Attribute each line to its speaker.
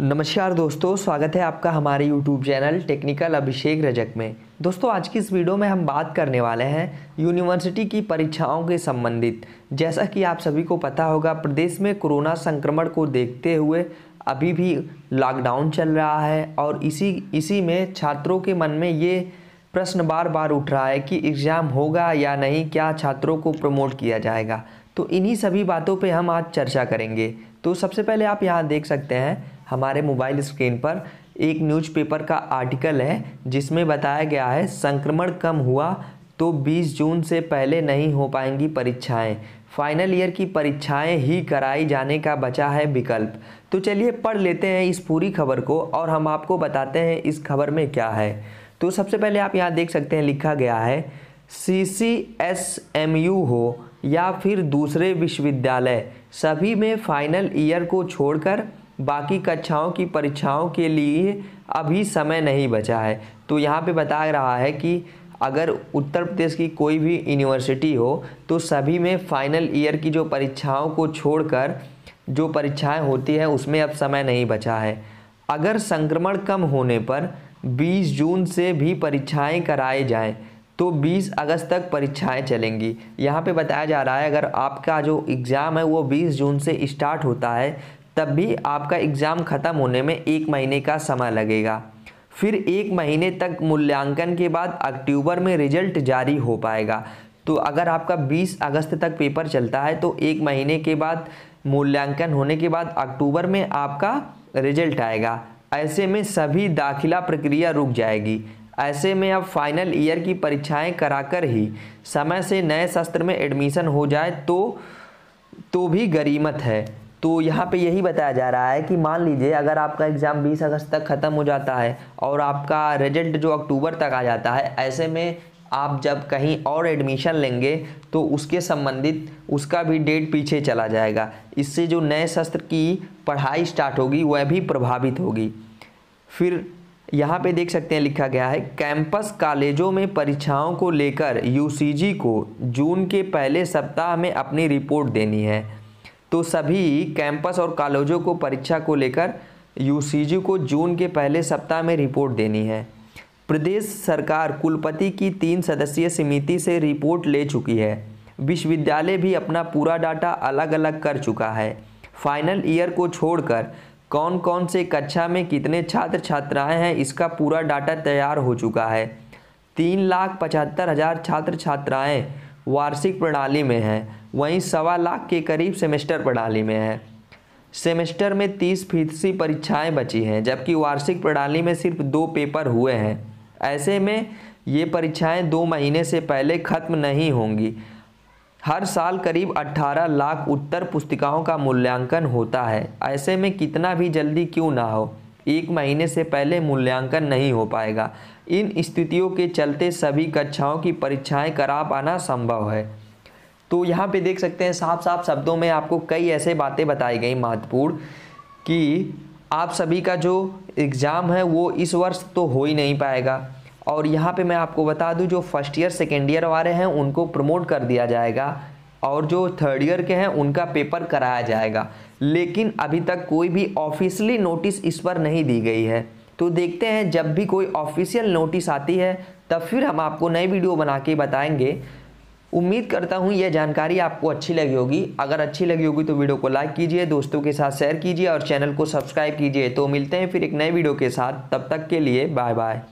Speaker 1: नमस्कार दोस्तों स्वागत है आपका हमारे YouTube channel technical Abhishek Rajak में दोस्तों आज की इस वीडियो में हम बात करने वाले हैं यूनिवर्सिटी की परीक्षाओं के संबंधित जैसा कि आप सभी को पता होगा प्रदेश में कोरोना संक्रमण को देखते हुए अभी भी लॉकडाउन चल रहा है और इसी इसी में छात्रों के मन में ये प्रश्न बार बार उठ रहा है कि एग्ज़ाम होगा या नहीं क्या छात्रों को प्रमोट किया जाएगा तो इन्हीं सभी बातों पे हम आज चर्चा करेंगे तो सबसे पहले आप यहाँ देख सकते हैं हमारे मोबाइल स्क्रीन पर एक न्यूज़पेपर का आर्टिकल है जिसमें बताया गया है संक्रमण कम हुआ तो 20 जून से पहले नहीं हो पाएंगी परीक्षाएं फाइनल ईयर की परीक्षाएं ही कराई जाने का बचा है विकल्प तो चलिए पढ़ लेते हैं इस पूरी खबर को और हम आपको बताते हैं इस खबर में क्या है तो सबसे पहले आप यहाँ देख सकते हैं लिखा गया है C C S M U हो या फिर दूसरे विश्वविद्यालय सभी में फाइनल ईयर को छोड़कर बाकी कक्षाओं की परीक्षाओं के लिए अभी समय नहीं बचा है तो यहाँ पे बता रहा है कि अगर उत्तर प्रदेश की कोई भी यूनिवर्सिटी हो तो सभी में फाइनल ईयर की जो परीक्षाओं को छोड़कर जो परीक्षाएं होती हैं उसमें अब समय नहीं बचा है अगर संक्रमण कम होने पर 20 जून से भी परीक्षाएं कराए जाएं तो 20 अगस्त तक परीक्षाएं चलेंगी यहाँ पे बताया जा रहा है अगर आपका जो एग्ज़ाम है वो 20 जून से स्टार्ट होता है तब भी आपका एग्ज़ाम ख़त्म होने में एक महीने का समय लगेगा फिर एक महीने तक मूल्यांकन के बाद अक्टूबर में रिजल्ट जारी हो पाएगा तो अगर आपका 20 अगस्त तक पेपर चलता है तो एक महीने के बाद मूल्यांकन होने के बाद अक्टूबर में आपका रिजल्ट आएगा ऐसे में सभी दाखिला प्रक्रिया रुक जाएगी ऐसे में अब फाइनल ईयर की परीक्षाएं कराकर ही समय से नए शस्त्र में एडमिशन हो जाए तो तो भी गरीमत है तो यहाँ पे यही बताया जा रहा है कि मान लीजिए अगर आपका एग्ज़ाम 20 अगस्त तक ख़त्म हो जाता है और आपका रिजल्ट जो अक्टूबर तक आ जाता है ऐसे में आप जब कहीं और एडमिशन लेंगे तो उसके संबंधित उसका भी डेट पीछे चला जाएगा इससे जो नए शस्त्र की पढ़ाई स्टार्ट होगी वह भी प्रभावित होगी फिर यहाँ पे देख सकते हैं लिखा गया है कैंपस कॉलेजों में परीक्षाओं को लेकर यूसीजी को जून के पहले सप्ताह में अपनी रिपोर्ट देनी है तो सभी कैंपस और कॉलेजों को परीक्षा को लेकर यूसीजी को जून के पहले सप्ताह में रिपोर्ट देनी है प्रदेश सरकार कुलपति की तीन सदस्यीय समिति से रिपोर्ट ले चुकी है विश्वविद्यालय भी अपना पूरा डाटा अलग अलग कर चुका है फाइनल ईयर को छोड़कर कौन कौन से कक्षा में कितने छात्र छात्राएं हैं इसका पूरा डाटा तैयार हो चुका है तीन लाख पचहत्तर हज़ार छात्र छात्राएं वार्षिक प्रणाली में है वहीं सवा लाख के करीब सेमेस्टर प्रणाली में है सेमेस्टर में तीस फीसदी परीक्षाएँ बची हैं जबकि वार्षिक प्रणाली में सिर्फ दो पेपर हुए हैं ऐसे में ये परीक्षाएं दो महीने से पहले खत्म नहीं होंगी हर साल करीब 18 लाख उत्तर पुस्तिकाओं का मूल्यांकन होता है ऐसे में कितना भी जल्दी क्यों ना हो एक महीने से पहले मूल्यांकन नहीं हो पाएगा इन स्थितियों के चलते सभी कक्षाओं की परीक्षाएं करा पाना संभव है तो यहाँ पे देख सकते हैं साफ साफ शब्दों में आपको कई ऐसे बातें बताई गई महत्वपूर्ण कि आप सभी का जो एग्ज़ाम है वो इस वर्ष तो हो ही नहीं पाएगा और यहाँ पे मैं आपको बता दूँ जो फर्स्ट ईयर सेकेंड ईयर वाले हैं उनको प्रमोट कर दिया जाएगा और जो थर्ड ईयर के हैं उनका पेपर कराया जाएगा लेकिन अभी तक कोई भी ऑफिशियली नोटिस इस पर नहीं दी गई है तो देखते हैं जब भी कोई ऑफिशियल नोटिस आती है तब फिर हम आपको नए वीडियो बना के बताएंगे उम्मीद करता हूँ यह जानकारी आपको अच्छी लगी होगी अगर अच्छी लगी होगी तो वीडियो को लाइक कीजिए दोस्तों के साथ शेयर कीजिए और चैनल को सब्सक्राइब कीजिए तो मिलते हैं फिर एक नए वीडियो के साथ तब तक के लिए बाय बाय